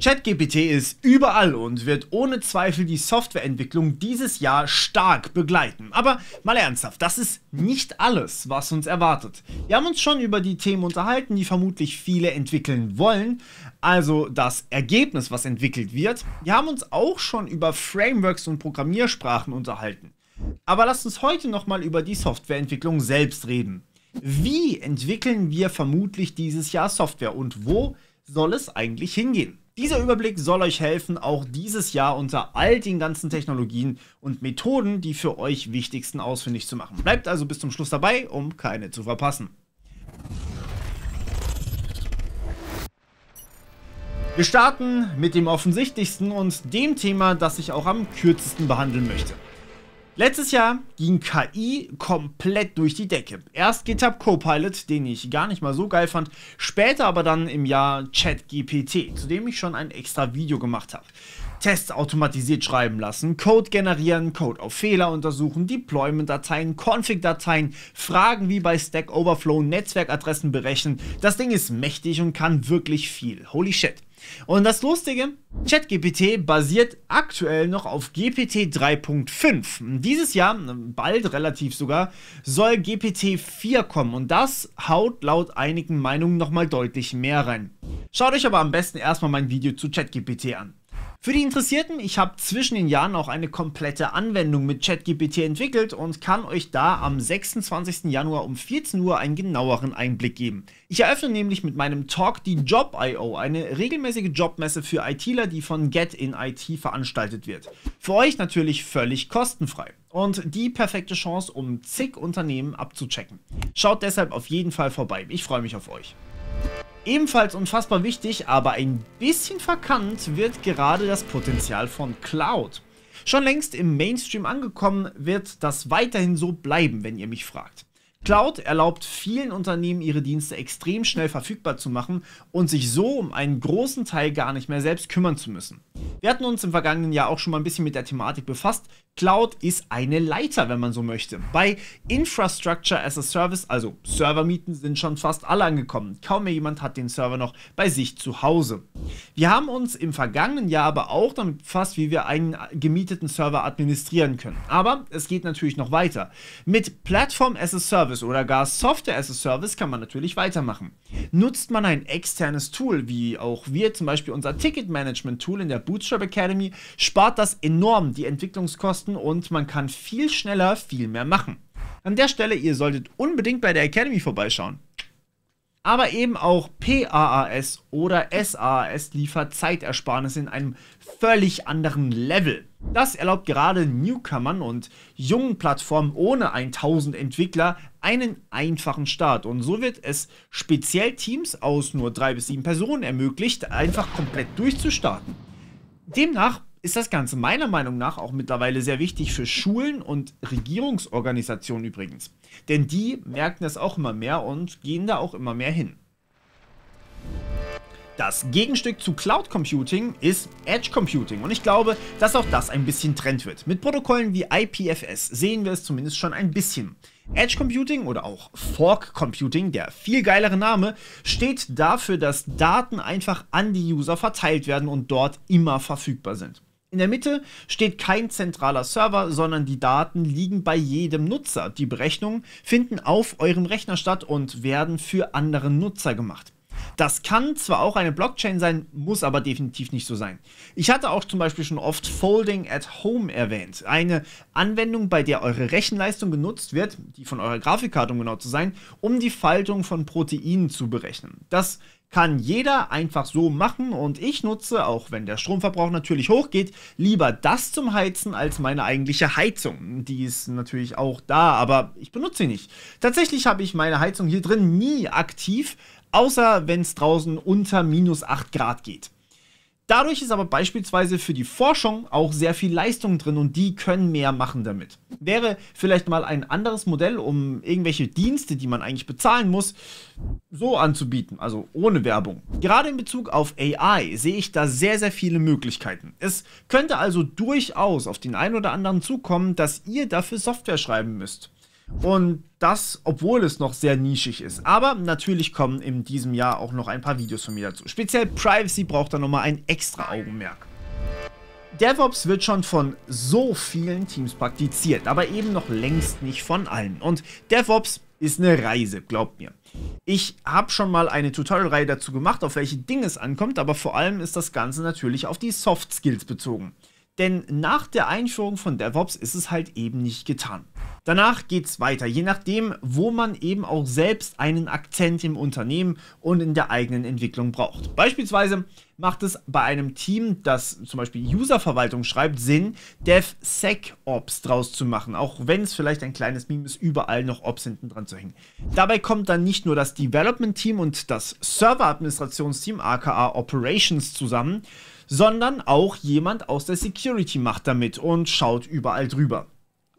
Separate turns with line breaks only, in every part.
ChatGPT ist überall und wird ohne Zweifel die Softwareentwicklung dieses Jahr stark begleiten. Aber mal ernsthaft, das ist nicht alles, was uns erwartet. Wir haben uns schon über die Themen unterhalten, die vermutlich viele entwickeln wollen, also das Ergebnis, was entwickelt wird. Wir haben uns auch schon über Frameworks und Programmiersprachen unterhalten. Aber lasst uns heute nochmal über die Softwareentwicklung selbst reden. Wie entwickeln wir vermutlich dieses Jahr Software und wo soll es eigentlich hingehen? Dieser Überblick soll euch helfen, auch dieses Jahr unter all den ganzen Technologien und Methoden die für euch wichtigsten ausfindig zu machen. Bleibt also bis zum Schluss dabei, um keine zu verpassen. Wir starten mit dem offensichtlichsten und dem Thema, das ich auch am kürzesten behandeln möchte. Letztes Jahr ging KI komplett durch die Decke. Erst GitHub Copilot, den ich gar nicht mal so geil fand, später aber dann im Jahr ChatGPT, zu dem ich schon ein extra Video gemacht habe. Tests automatisiert schreiben lassen, Code generieren, Code auf Fehler untersuchen, Deployment-Dateien, Config-Dateien, Fragen wie bei Stack Overflow, Netzwerkadressen berechnen. Das Ding ist mächtig und kann wirklich viel. Holy shit. Und das Lustige, ChatGPT basiert aktuell noch auf GPT 3.5. Dieses Jahr, bald relativ sogar, soll GPT 4 kommen und das haut laut einigen Meinungen nochmal deutlich mehr rein. Schaut euch aber am besten erstmal mein Video zu ChatGPT an. Für die Interessierten, ich habe zwischen den Jahren auch eine komplette Anwendung mit ChatGPT entwickelt und kann euch da am 26. Januar um 14 Uhr einen genaueren Einblick geben. Ich eröffne nämlich mit meinem Talk die Job.io, eine regelmäßige Jobmesse für ITler, die von Get in IT veranstaltet wird. Für euch natürlich völlig kostenfrei und die perfekte Chance, um zig Unternehmen abzuchecken. Schaut deshalb auf jeden Fall vorbei. Ich freue mich auf euch. Ebenfalls unfassbar wichtig, aber ein bisschen verkannt wird gerade das Potenzial von Cloud. Schon längst im Mainstream angekommen wird das weiterhin so bleiben, wenn ihr mich fragt. Cloud erlaubt vielen Unternehmen, ihre Dienste extrem schnell verfügbar zu machen und sich so um einen großen Teil gar nicht mehr selbst kümmern zu müssen. Wir hatten uns im vergangenen Jahr auch schon mal ein bisschen mit der Thematik befasst Cloud ist eine Leiter, wenn man so möchte. Bei Infrastructure as a Service, also Servermieten, sind schon fast alle angekommen. Kaum mehr jemand hat den Server noch bei sich zu Hause. Wir haben uns im vergangenen Jahr aber auch damit befasst, wie wir einen gemieteten Server administrieren können. Aber es geht natürlich noch weiter. Mit Platform as a Service oder gar Software as a Service kann man natürlich weitermachen. Nutzt man ein externes Tool, wie auch wir zum Beispiel unser Ticket Management Tool in der Bootstrap Academy, spart das enorm die Entwicklungskosten kosten und man kann viel schneller viel mehr machen. An der Stelle, ihr solltet unbedingt bei der Academy vorbeischauen. Aber eben auch PAAS oder SAAS liefert Zeitersparnis in einem völlig anderen Level. Das erlaubt gerade Newcomern und jungen Plattformen ohne 1000 Entwickler einen einfachen Start. Und so wird es speziell Teams aus nur 3 bis 7 Personen ermöglicht, einfach komplett durchzustarten. Demnach ist das Ganze meiner Meinung nach auch mittlerweile sehr wichtig für Schulen und Regierungsorganisationen übrigens. Denn die merken das auch immer mehr und gehen da auch immer mehr hin. Das Gegenstück zu Cloud Computing ist Edge Computing und ich glaube, dass auch das ein bisschen Trend wird. Mit Protokollen wie IPFS sehen wir es zumindest schon ein bisschen. Edge Computing oder auch Fork Computing, der viel geilere Name, steht dafür, dass Daten einfach an die User verteilt werden und dort immer verfügbar sind. In der Mitte steht kein zentraler Server, sondern die Daten liegen bei jedem Nutzer. Die Berechnungen finden auf eurem Rechner statt und werden für andere Nutzer gemacht. Das kann zwar auch eine Blockchain sein, muss aber definitiv nicht so sein. Ich hatte auch zum Beispiel schon oft Folding at Home erwähnt. Eine Anwendung, bei der eure Rechenleistung genutzt wird, die von eurer Grafikkarte um genau zu sein, um die Faltung von Proteinen zu berechnen. Das kann jeder einfach so machen und ich nutze, auch wenn der Stromverbrauch natürlich hochgeht, lieber das zum Heizen als meine eigentliche Heizung. Die ist natürlich auch da, aber ich benutze sie nicht. Tatsächlich habe ich meine Heizung hier drin nie aktiv, außer wenn es draußen unter minus 8 Grad geht. Dadurch ist aber beispielsweise für die Forschung auch sehr viel Leistung drin und die können mehr machen damit. Wäre vielleicht mal ein anderes Modell, um irgendwelche Dienste, die man eigentlich bezahlen muss, so anzubieten, also ohne Werbung. Gerade in Bezug auf AI sehe ich da sehr, sehr viele Möglichkeiten. Es könnte also durchaus auf den einen oder anderen zukommen, dass ihr dafür Software schreiben müsst. Und das, obwohl es noch sehr nischig ist. Aber natürlich kommen in diesem Jahr auch noch ein paar Videos von mir dazu. Speziell Privacy braucht da nochmal ein extra Augenmerk. DevOps wird schon von so vielen Teams praktiziert, aber eben noch längst nicht von allen. Und DevOps ist eine Reise, glaubt mir. Ich habe schon mal eine Tutorial-Reihe dazu gemacht, auf welche Dinge es ankommt, aber vor allem ist das Ganze natürlich auf die Soft Skills bezogen. Denn nach der Einführung von DevOps ist es halt eben nicht getan. Danach geht's weiter, je nachdem, wo man eben auch selbst einen Akzent im Unternehmen und in der eigenen Entwicklung braucht. Beispielsweise macht es bei einem Team, das zum Beispiel Userverwaltung schreibt, Sinn, DevSecOps draus zu machen, auch wenn es vielleicht ein kleines Meme ist, überall noch Ops hinten dran zu hängen. Dabei kommt dann nicht nur das Development-Team und das Server-Administrationsteam, aka Operations, zusammen, sondern auch jemand aus der Security macht damit und schaut überall drüber.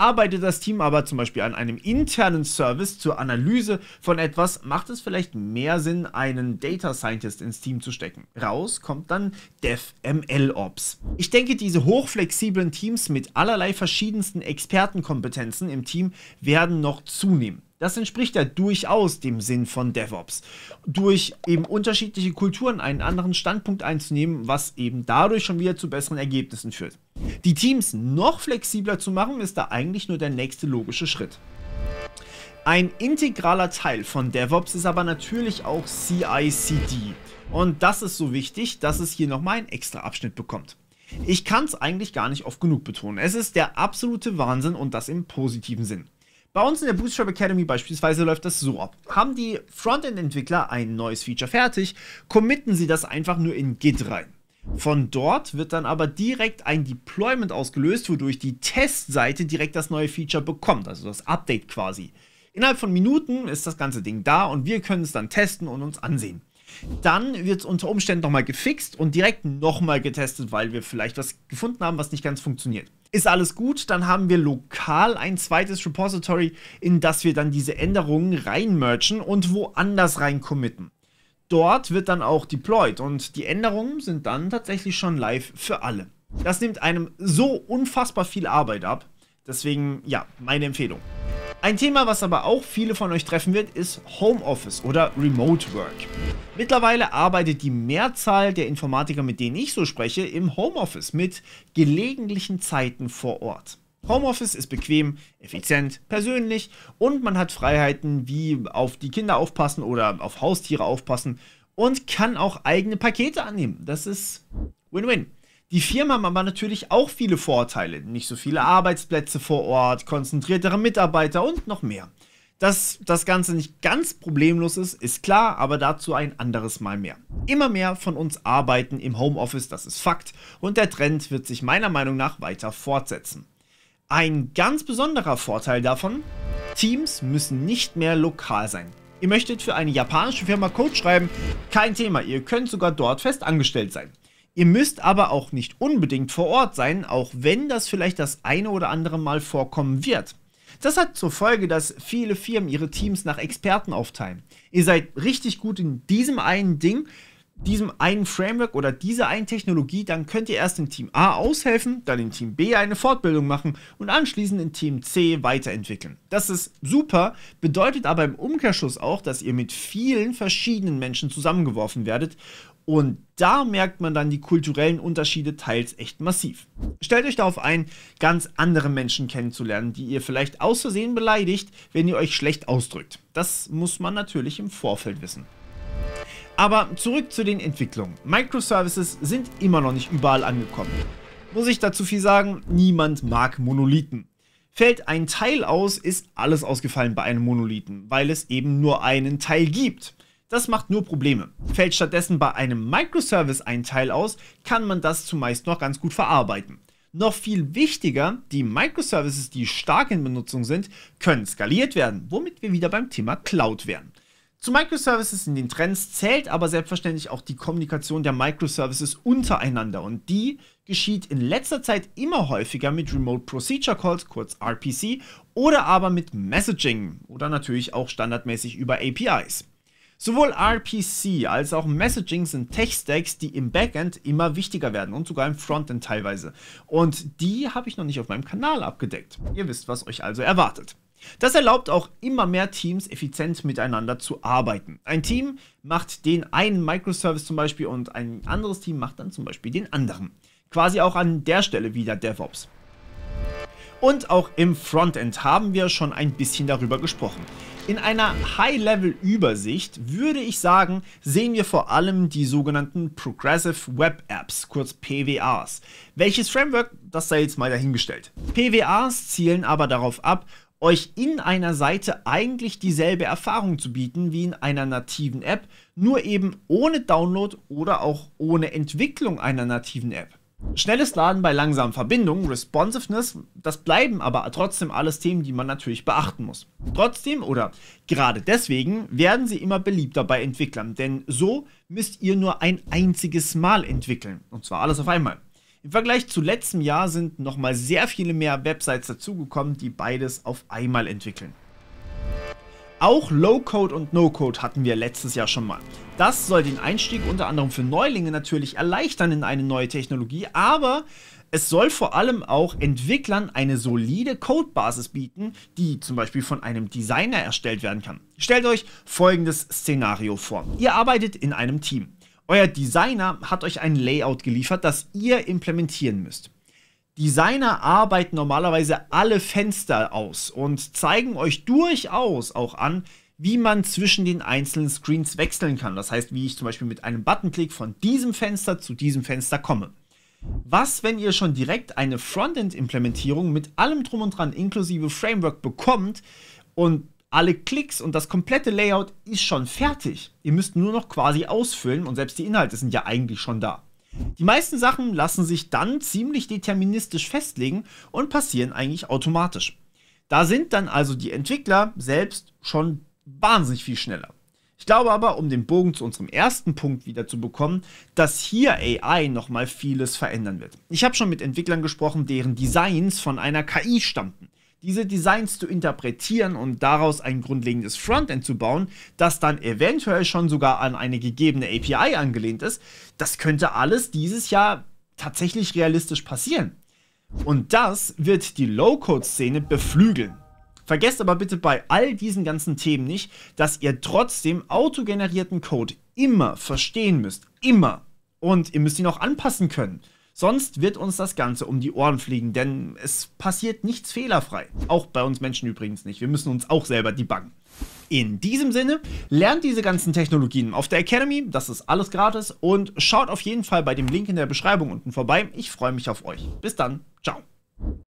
Arbeitet das Team aber zum Beispiel an einem internen Service zur Analyse von etwas, macht es vielleicht mehr Sinn, einen Data Scientist ins Team zu stecken. Raus kommt dann DevMLOps. Ich denke, diese hochflexiblen Teams mit allerlei verschiedensten Expertenkompetenzen im Team werden noch zunehmen. Das entspricht ja durchaus dem Sinn von DevOps. Durch eben unterschiedliche Kulturen einen anderen Standpunkt einzunehmen, was eben dadurch schon wieder zu besseren Ergebnissen führt. Die Teams noch flexibler zu machen, ist da eigentlich nur der nächste logische Schritt. Ein integraler Teil von DevOps ist aber natürlich auch CICD. Und das ist so wichtig, dass es hier nochmal einen extra Abschnitt bekommt. Ich kann es eigentlich gar nicht oft genug betonen. Es ist der absolute Wahnsinn und das im positiven Sinn. Bei uns in der Bootstrap Academy beispielsweise läuft das so ab. Haben die Frontend-Entwickler ein neues Feature fertig, committen sie das einfach nur in Git rein. Von dort wird dann aber direkt ein Deployment ausgelöst, wodurch die Testseite direkt das neue Feature bekommt, also das Update quasi. Innerhalb von Minuten ist das ganze Ding da und wir können es dann testen und uns ansehen. Dann wird es unter Umständen nochmal gefixt und direkt nochmal getestet, weil wir vielleicht was gefunden haben, was nicht ganz funktioniert ist alles gut, dann haben wir lokal ein zweites Repository, in das wir dann diese Änderungen reinmergen und woanders rein committen. Dort wird dann auch deployed und die Änderungen sind dann tatsächlich schon live für alle. Das nimmt einem so unfassbar viel Arbeit ab. Deswegen, ja, meine Empfehlung. Ein Thema, was aber auch viele von euch treffen wird, ist Homeoffice oder Remote Work. Mittlerweile arbeitet die Mehrzahl der Informatiker, mit denen ich so spreche, im Homeoffice mit gelegentlichen Zeiten vor Ort. Homeoffice ist bequem, effizient, persönlich und man hat Freiheiten wie auf die Kinder aufpassen oder auf Haustiere aufpassen und kann auch eigene Pakete annehmen. Das ist Win-Win. Die Firmen haben aber natürlich auch viele Vorteile. Nicht so viele Arbeitsplätze vor Ort, konzentriertere Mitarbeiter und noch mehr. Dass das Ganze nicht ganz problemlos ist, ist klar, aber dazu ein anderes Mal mehr. Immer mehr von uns arbeiten im Homeoffice, das ist Fakt, und der Trend wird sich meiner Meinung nach weiter fortsetzen. Ein ganz besonderer Vorteil davon, Teams müssen nicht mehr lokal sein. Ihr möchtet für eine japanische Firma Code schreiben? Kein Thema, ihr könnt sogar dort fest angestellt sein. Ihr müsst aber auch nicht unbedingt vor Ort sein, auch wenn das vielleicht das eine oder andere Mal vorkommen wird. Das hat zur Folge, dass viele Firmen ihre Teams nach Experten aufteilen. Ihr seid richtig gut in diesem einen Ding, diesem einen Framework oder dieser einen Technologie, dann könnt ihr erst in Team A aushelfen, dann in Team B eine Fortbildung machen und anschließend in Team C weiterentwickeln. Das ist super, bedeutet aber im Umkehrschluss auch, dass ihr mit vielen verschiedenen Menschen zusammengeworfen werdet und da merkt man dann die kulturellen Unterschiede teils echt massiv. Stellt euch darauf ein, ganz andere Menschen kennenzulernen, die ihr vielleicht aus Versehen beleidigt, wenn ihr euch schlecht ausdrückt. Das muss man natürlich im Vorfeld wissen. Aber zurück zu den Entwicklungen. Microservices sind immer noch nicht überall angekommen. Muss ich dazu viel sagen, niemand mag Monolithen. Fällt ein Teil aus, ist alles ausgefallen bei einem Monolithen, weil es eben nur einen Teil gibt. Das macht nur Probleme. Fällt stattdessen bei einem Microservice ein Teil aus, kann man das zumeist noch ganz gut verarbeiten. Noch viel wichtiger, die Microservices, die stark in Benutzung sind, können skaliert werden, womit wir wieder beim Thema Cloud wären. Zu Microservices in den Trends zählt aber selbstverständlich auch die Kommunikation der Microservices untereinander und die geschieht in letzter Zeit immer häufiger mit Remote Procedure Calls, kurz RPC, oder aber mit Messaging oder natürlich auch standardmäßig über APIs. Sowohl RPC als auch Messaging sind Tech-Stacks, die im Backend immer wichtiger werden und sogar im Frontend teilweise. Und die habe ich noch nicht auf meinem Kanal abgedeckt. Ihr wisst, was euch also erwartet. Das erlaubt auch immer mehr Teams effizient miteinander zu arbeiten. Ein Team macht den einen Microservice zum Beispiel und ein anderes Team macht dann zum Beispiel den anderen. Quasi auch an der Stelle wieder DevOps. Und auch im Frontend haben wir schon ein bisschen darüber gesprochen. In einer High-Level-Übersicht würde ich sagen, sehen wir vor allem die sogenannten Progressive Web Apps, kurz PWAs. Welches Framework, das sei jetzt mal dahingestellt. PWAs zielen aber darauf ab, euch in einer Seite eigentlich dieselbe Erfahrung zu bieten wie in einer nativen App, nur eben ohne Download oder auch ohne Entwicklung einer nativen App. Schnelles Laden bei langsamen Verbindungen, Responsiveness, das bleiben aber trotzdem alles Themen, die man natürlich beachten muss. Trotzdem oder gerade deswegen werden sie immer beliebter bei Entwicklern, denn so müsst ihr nur ein einziges Mal entwickeln und zwar alles auf einmal. Im Vergleich zu letztem Jahr sind nochmal sehr viele mehr Websites dazugekommen, die beides auf einmal entwickeln. Auch Low-Code und No-Code hatten wir letztes Jahr schon mal. Das soll den Einstieg unter anderem für Neulinge natürlich erleichtern in eine neue Technologie, aber es soll vor allem auch Entwicklern eine solide Codebasis bieten, die zum Beispiel von einem Designer erstellt werden kann. Stellt euch folgendes Szenario vor. Ihr arbeitet in einem Team. Euer Designer hat euch ein Layout geliefert, das ihr implementieren müsst. Designer arbeiten normalerweise alle Fenster aus und zeigen euch durchaus auch an, wie man zwischen den einzelnen Screens wechseln kann. Das heißt, wie ich zum Beispiel mit einem Buttonklick von diesem Fenster zu diesem Fenster komme. Was, wenn ihr schon direkt eine Frontend-Implementierung mit allem drum und dran inklusive Framework bekommt und alle Klicks und das komplette Layout ist schon fertig. Ihr müsst nur noch quasi ausfüllen und selbst die Inhalte sind ja eigentlich schon da. Die meisten Sachen lassen sich dann ziemlich deterministisch festlegen und passieren eigentlich automatisch. Da sind dann also die Entwickler selbst schon wahnsinnig viel schneller. Ich glaube aber, um den Bogen zu unserem ersten Punkt wieder zu bekommen, dass hier AI nochmal vieles verändern wird. Ich habe schon mit Entwicklern gesprochen, deren Designs von einer KI stammten diese Designs zu interpretieren und daraus ein grundlegendes Frontend zu bauen, das dann eventuell schon sogar an eine gegebene API angelehnt ist, das könnte alles dieses Jahr tatsächlich realistisch passieren. Und das wird die Low-Code-Szene beflügeln. Vergesst aber bitte bei all diesen ganzen Themen nicht, dass ihr trotzdem autogenerierten Code immer verstehen müsst. Immer. Und ihr müsst ihn auch anpassen können. Sonst wird uns das Ganze um die Ohren fliegen, denn es passiert nichts fehlerfrei. Auch bei uns Menschen übrigens nicht. Wir müssen uns auch selber debuggen. In diesem Sinne, lernt diese ganzen Technologien auf der Academy, das ist alles gratis und schaut auf jeden Fall bei dem Link in der Beschreibung unten vorbei. Ich freue mich auf euch. Bis dann, ciao.